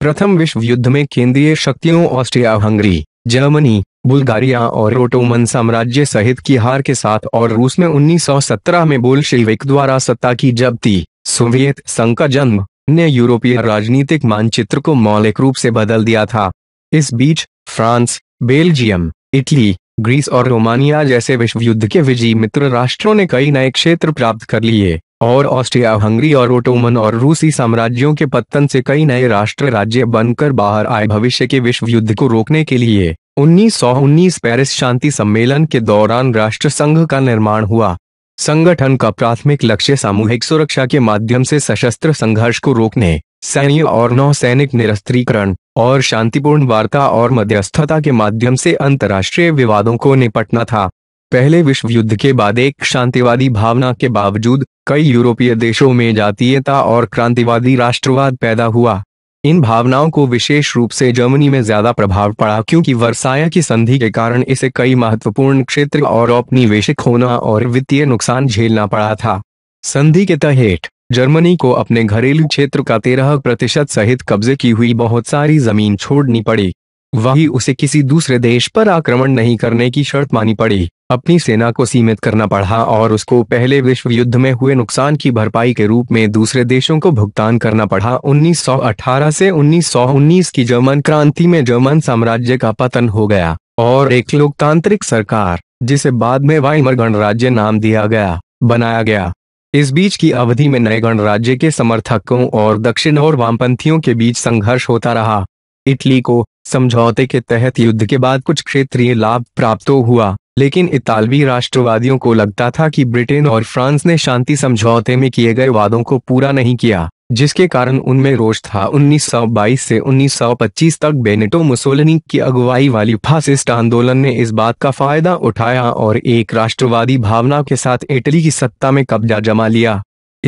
प्रथम विश्व युद्ध में केंद्रीय शक्तियों ऑस्ट्रिया हंगरी जर्मनी बुल्गारिया और ओटोमन साम्राज्य सहित की हार के साथ और रूस में 1917 में बोल द्वारा सत्ता की जब्ती सोवियत संघ का जन्म ने यूरोपीय राजनीतिक मानचित्र को मौलिक रूप से बदल दिया था इस बीच फ्रांस बेल्जियम इटली ग्रीस और रोमानिया जैसे विश्व युद्ध के विजयी मित्र राष्ट्रों ने कई नए क्षेत्र प्राप्त कर लिए और ऑस्ट्रिया हंगरी और ओटोमन और रूसी साम्राज्यों के पतन से कई नए राष्ट्र राज्य बनकर बाहर आए भविष्य के विश्व युद्ध को रोकने के लिए 1919 पेरिस शांति सम्मेलन के दौरान राष्ट्र संघ का निर्माण हुआ संगठन का प्राथमिक लक्ष्य सामूहिक सुरक्षा के माध्यम से सशस्त्र संघर्ष को रोकने सैन्य और नौसैनिक निरस्त्रीकरण और शांतिपूर्ण वार्ता और मध्यस्थता के माध्यम से अंतर्राष्ट्रीय विवादों को निपटना था पहले विश्व युद्ध के बाद एक शांतिवादी भावना के बावजूद कई यूरोपीय देशों में जातीयता और क्रांतिवादी राष्ट्रवाद पैदा हुआ इन भावनाओं को विशेष रूप से जर्मनी में ज्यादा प्रभाव पड़ा क्योंकि वर्साया की संधि के कारण इसे कई महत्वपूर्ण क्षेत्र और औपनिवेशिक होना और वित्तीय नुकसान झेलना पड़ा था संधि के तहत जर्मनी को अपने घरेलू क्षेत्र का तेरह प्रतिशत सहित कब्जे की हुई बहुत सारी जमीन छोड़नी पड़ी वही उसे किसी दूसरे देश पर आक्रमण नहीं करने की शर्त मानी पड़ी अपनी सेना को सीमित करना पड़ा और उसको पहले विश्व युद्ध में हुए नुकसान की भरपाई के रूप में दूसरे देशों को भुगतान करना पड़ा 1918 से 1919 की जर्मन क्रांति में जर्मन साम्राज्य का पतन हो गया और एक लोकतांत्रिक सरकार जिसे बाद में वाइमर गणराज्य नाम दिया गया बनाया गया इस बीच की अवधि में नए गणराज्य के समर्थकों और दक्षिण और वामपंथियों के बीच संघर्ष होता रहा इटली को समझौते के तहत युद्ध के बाद कुछ क्षेत्रीय लाभ प्राप्त तो हुआ लेकिन इतालवी राष्ट्रवादियों को लगता था कि ब्रिटेन और फ्रांस ने शांति समझौते में किए गए वादों को पूरा नहीं किया जिसके कारण उनमें रोष था 1922 से 1925 तक बेनेटो मुसोलिनी की अगुवाई वाली फासिस्ट आंदोलन ने इस बात का फायदा उठाया और एक राष्ट्रवादी भावना के साथ इटली की सत्ता में कब्जा जमा लिया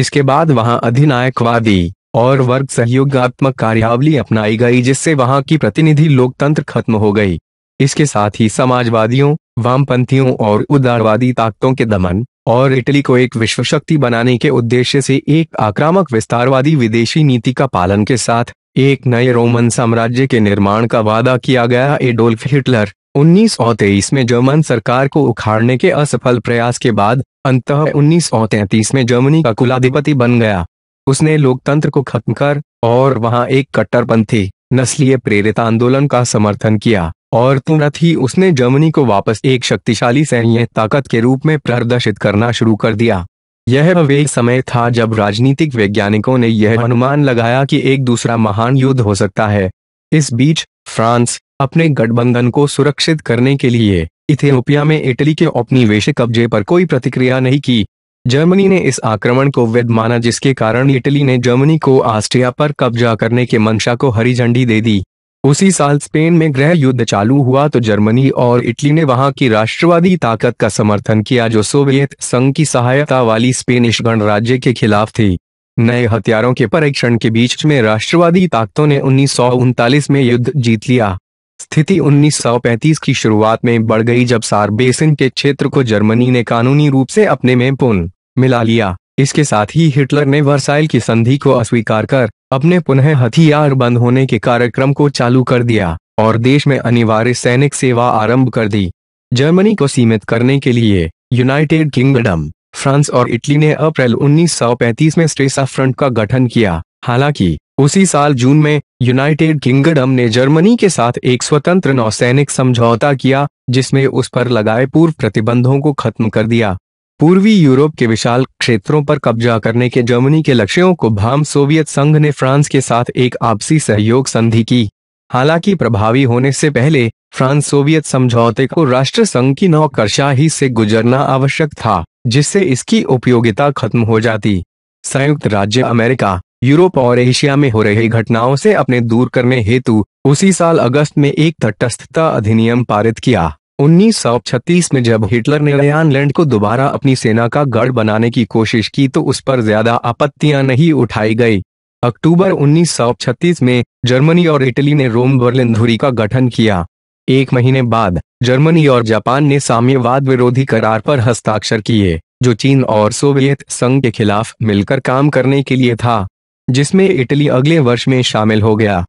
इसके बाद वहां अधिनायकवादी और वर्ग सहयोगात्मक कार्यावली अपनाई गई जिससे वहां की प्रतिनिधि लोकतंत्र खत्म हो गई इसके साथ ही समाजवादियों वामपंथियों और उदारवादी ताकतों के दमन और इटली को एक विश्व शक्ति बनाने के उद्देश्य से एक आक्रामक विस्तारवादी विदेशी नीति का पालन के साथ एक नए रोमन साम्राज्य के निर्माण का वादा किया गया एडोल्फ हिटलर उन्नीस में जर्मन सरकार को उखाड़ने के असफल प्रयास के बाद अंत उन्नीस में जर्मनी का कुलाधिपति बन गया उसने लोकतंत्र को खत्म कर और वहां एक कट्टरपंथी नस्लीय प्रेरित आंदोलन का समर्थन किया और तुरंत तो ही उसने जर्मनी को वापस एक शक्तिशाली सैन्य ताकत के रूप में प्रदर्शित करना शुरू कर दिया यह वे समय था जब राजनीतिक वैज्ञानिकों ने यह अनुमान लगाया कि एक दूसरा महान युद्ध हो सकता है इस बीच फ्रांस अपने गठबंधन को सुरक्षित करने के लिए इथियोपिया में इटली के अपनी वेश कब्जे पर कोई प्रतिक्रिया नहीं की जर्मनी ने इस आक्रमण को वैध माना जिसके कारण इटली ने जर्मनी को ऑस्ट्रिया पर कब्जा करने के मंशा को हरी झंडी दे दी उसी साल स्पेन में गृह युद्ध चालू हुआ तो जर्मनी और इटली ने वहां की राष्ट्रवादी ताकत का समर्थन किया जो सोवियत संघ की सहायता वाली स्पेनिश गणराज्य के खिलाफ थी नए हथियारों के परीक्षण के बीच में राष्ट्रवादी ताकतों ने उन्नीस में युद्ध जीत लिया स्थिति 1935 की शुरुआत में बढ़ गई जब सार बेसिन के क्षेत्र को जर्मनी ने कानूनी रूप से अपने में पुनः मिला लिया इसके साथ ही हिटलर ने वर्साइल की संधि को अस्वीकार कर अपने पुनः हथियार बंद होने के कार्यक्रम को चालू कर दिया और देश में अनिवार्य सैनिक सेवा आरंभ कर दी जर्मनी को सीमित करने के लिए यूनाइटेड किंगडम फ्रांस और इटली ने अप्रैल 1935 में स्ट्रेसा फ्रंट का गठन किया हालांकि उसी साल जून में यूनाइटेड किंगडम ने जर्मनी के साथ एक स्वतंत्र नौसैनिक समझौता किया जिसमें उस पर लगाए पूर्व प्रतिबंधों को खत्म कर दिया पूर्वी यूरोप के विशाल क्षेत्रों पर कब्जा करने के जर्मनी के लक्ष्यों को भाम सोवियत संघ ने फ्रांस के साथ एक आपसी सहयोग संधि की हालांकि प्रभावी होने से पहले फ्रांस सोवियत समझौते को राष्ट्र संघ की नौकरशाही से गुजरना आवश्यक था जिससे इसकी उपयोगिता खत्म हो जाती संयुक्त राज्य अमेरिका यूरोप और एशिया में हो रही घटनाओं से अपने दूर करने हेतु उसी साल अगस्त में एक तटस्थता अधिनियम पारित किया 1936 में जब हिटलर ने आयरलैंड को दोबारा अपनी सेना का गढ़ बनाने की कोशिश की तो उस पर ज्यादा आपत्तियां नहीं उठाई गई अक्टूबर 1936 में जर्मनी और इटली ने रोम बर्लिन धुरी का गठन किया एक महीने बाद जर्मनी और जापान ने साम्यवाद विरोधी करार पर हस्ताक्षर किए जो चीन और सोवियत संघ के खिलाफ मिलकर काम करने के लिए था जिसमें इटली अगले वर्ष में शामिल हो गया